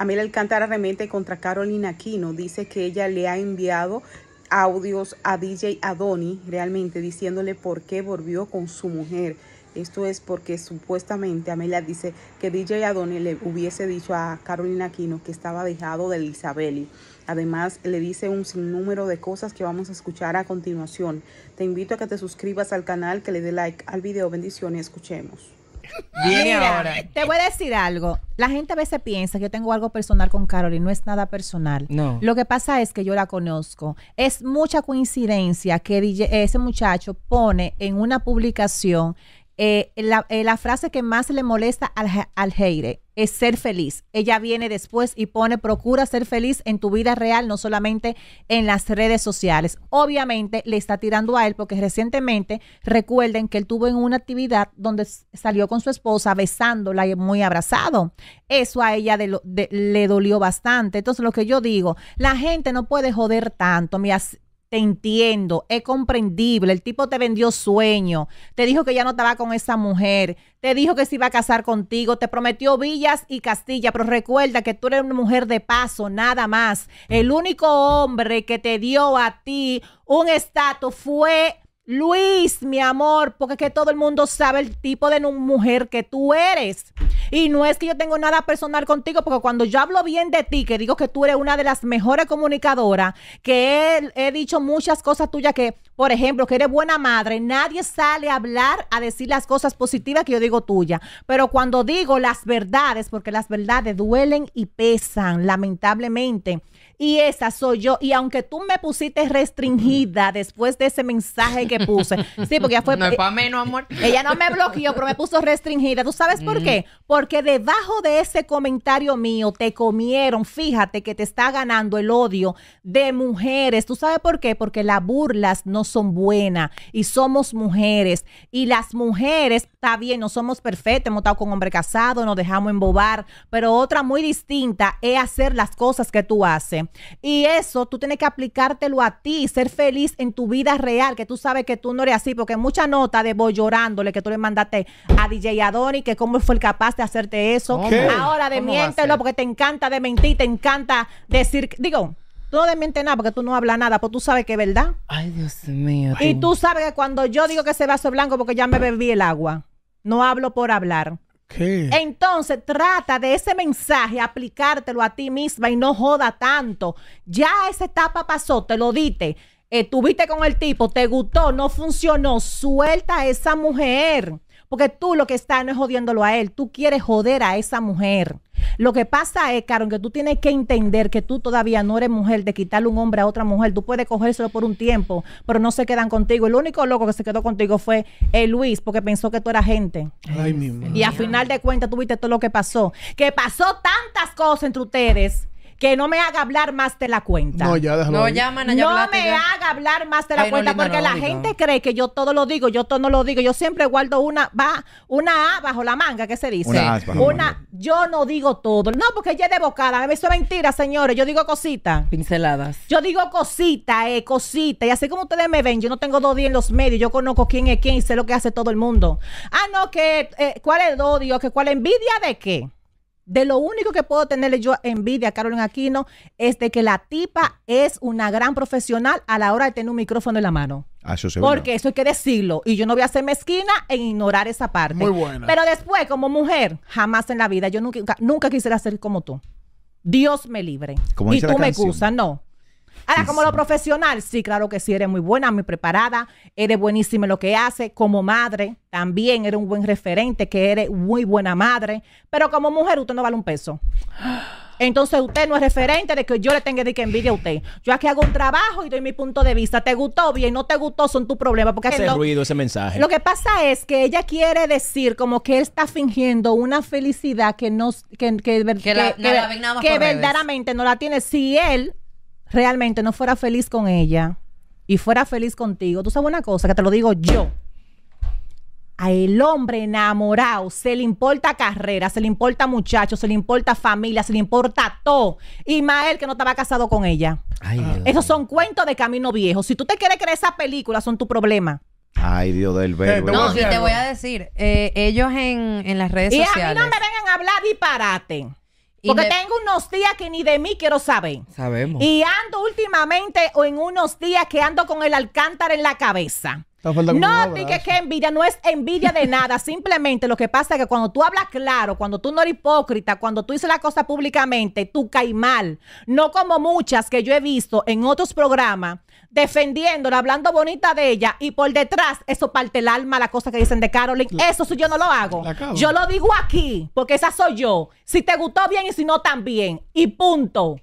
Amelia Alcántara remente contra Carolina Aquino. Dice que ella le ha enviado audios a DJ Adoni, realmente diciéndole por qué volvió con su mujer. Esto es porque supuestamente Amelia dice que DJ Adoni le hubiese dicho a Carolina Aquino que estaba dejado de Isabeli. Además, le dice un sinnúmero de cosas que vamos a escuchar a continuación. Te invito a que te suscribas al canal, que le dé like al video. Bendiciones, escuchemos. Viene ahora. Te voy a decir algo. La gente a veces piensa que yo tengo algo personal con y No es nada personal. No. Lo que pasa es que yo la conozco. Es mucha coincidencia que ese muchacho pone en una publicación eh, eh, la, frase que más le molesta al, al Heire es ser feliz. Ella viene después y pone, procura ser feliz en tu vida real, no solamente en las redes sociales. Obviamente le está tirando a él porque recientemente recuerden que él tuvo en una actividad donde salió con su esposa besándola y muy abrazado. Eso a ella le dolió bastante. Entonces lo que yo digo, la gente no puede joder tanto. Mira, te entiendo, es comprendible, el tipo te vendió sueño, te dijo que ya no estaba con esa mujer, te dijo que se iba a casar contigo, te prometió villas y Castilla, pero recuerda que tú eres una mujer de paso, nada más. El único hombre que te dio a ti un estatus fue Luis, mi amor, porque es que todo el mundo sabe el tipo de mujer que tú eres. Y no es que yo tengo nada personal contigo, porque cuando yo hablo bien de ti, que digo que tú eres una de las mejores comunicadoras, que he, he dicho muchas cosas tuyas que por ejemplo, que eres buena madre, nadie sale a hablar a decir las cosas positivas que yo digo tuya. Pero cuando digo las verdades, porque las verdades duelen y pesan, lamentablemente. Y esa soy yo. Y aunque tú me pusiste restringida después de ese mensaje que puse, sí, porque ya fue. No es eh, para menos, amor. Ella no me bloqueó, pero me puso restringida. ¿Tú sabes por mm. qué? Porque debajo de ese comentario mío te comieron. Fíjate que te está ganando el odio de mujeres. ¿Tú sabes por qué? Porque las burlas no son buenas y somos mujeres. Y las mujeres, está bien, no somos perfectas, hemos estado con hombre casado, nos dejamos embobar, pero otra muy distinta es hacer las cosas que tú haces. Y eso tú tienes que aplicártelo a ti, ser feliz en tu vida real, que tú sabes que tú no eres así, porque mucha nota de voy llorándole que tú le mandaste a DJ Adonis que cómo fue el capaz de hacerte eso. Ahora de lo porque te encanta de mentir, te encanta decir, digo, Tú no desmientes nada porque tú no hablas nada, porque tú sabes que es verdad. Ay, Dios mío. Y tú sabes que cuando yo digo que ese vaso blanco porque ya me bebí el agua, no hablo por hablar. ¿Qué? Entonces trata de ese mensaje aplicártelo a ti misma y no joda tanto. Ya esa etapa pasó, te lo dite. Estuviste con el tipo, te gustó, no funcionó. Suelta a esa mujer. Porque tú lo que estás no es jodiéndolo a él, tú quieres joder a esa mujer. Lo que pasa es, Caro, que tú tienes que entender que tú todavía no eres mujer de quitarle un hombre a otra mujer. Tú puedes cogérselo por un tiempo, pero no se quedan contigo. El único loco que se quedó contigo fue eh, Luis, porque pensó que tú eras gente. Ay, mi Y a final de cuentas viste todo lo que pasó. Que pasó tantas cosas entre ustedes que no me haga hablar más de la cuenta. No, ya déjalo. No, ya, ya No me haga hablar más de la cuenta porque la gente cree que yo todo lo digo, yo todo no lo digo. Yo siempre guardo una va, una A bajo la manga, ¿qué se dice? Una, yo no digo todo. No, porque ya es de bocada. Eso es mentira, señores. Yo digo cositas. Pinceladas. Yo digo cositas, eh, cositas. Y así como ustedes me ven, yo no tengo dos días en los medios. Yo conozco quién es quién y sé lo que hace todo el mundo. Ah, no, que eh, cuál es el odio, que cuál envidia de qué. De lo único que puedo tenerle yo envidia a Carolina Aquino es de que la tipa es una gran profesional a la hora de tener un micrófono en la mano. Ah, eso Porque eso hay que decirlo. Y yo no voy a ser mezquina en ignorar esa parte. Muy buena. Pero después, como mujer, jamás en la vida, yo nunca, nunca quisiera ser como tú. Dios me libre. y tú me excusas, no. Ahora, como lo profesional, sí, claro que sí, eres muy buena, muy preparada, eres buenísima en lo que hace. Como madre, también eres un buen referente, que eres muy buena madre. Pero como mujer, usted no vale un peso. Entonces usted no es referente de que yo le tenga de que envidia a usted. Yo aquí hago un trabajo y doy mi punto de vista. ¿Te gustó bien? ¿No te gustó? Son tus problemas. Porque ese ruido, ese mensaje. Lo que pasa es que ella quiere decir como que él está fingiendo una felicidad que no que, verdaderamente no la tiene. Si él realmente no fuera feliz con ella y fuera feliz contigo, tú sabes una cosa que te lo digo yo. A el hombre enamorado se le importa carrera, se le importa muchacho, se le importa familia, se le importa todo. Y más que no estaba casado con ella. Esos son cuentos de camino viejo. Si tú te quieres creer esas películas son tu problema. Ay, Dios del verbo. Eh, no, y te voy a decir, eh, ellos en, las redes sociales. Y a mí no me vengan a hablar disparate. Porque tengo unos días que ni de mí quiero saber. Sabemos. Y ando últimamente o en unos días que ando con el alcántara en la cabeza. No, digas que envidia, no es envidia de nada. Simplemente lo que pasa es que cuando tú hablas claro, cuando tú no eres hipócrita, cuando tú dices la cosa públicamente, tú caes mal. No como muchas que yo he visto en otros programas defendiéndola, hablando bonita de ella y por detrás eso parte el alma, la cosa que dicen de Carolyn. Eso sí, yo no lo hago. Yo lo digo aquí porque esa soy yo. Si te gustó bien y si no, también. Y punto.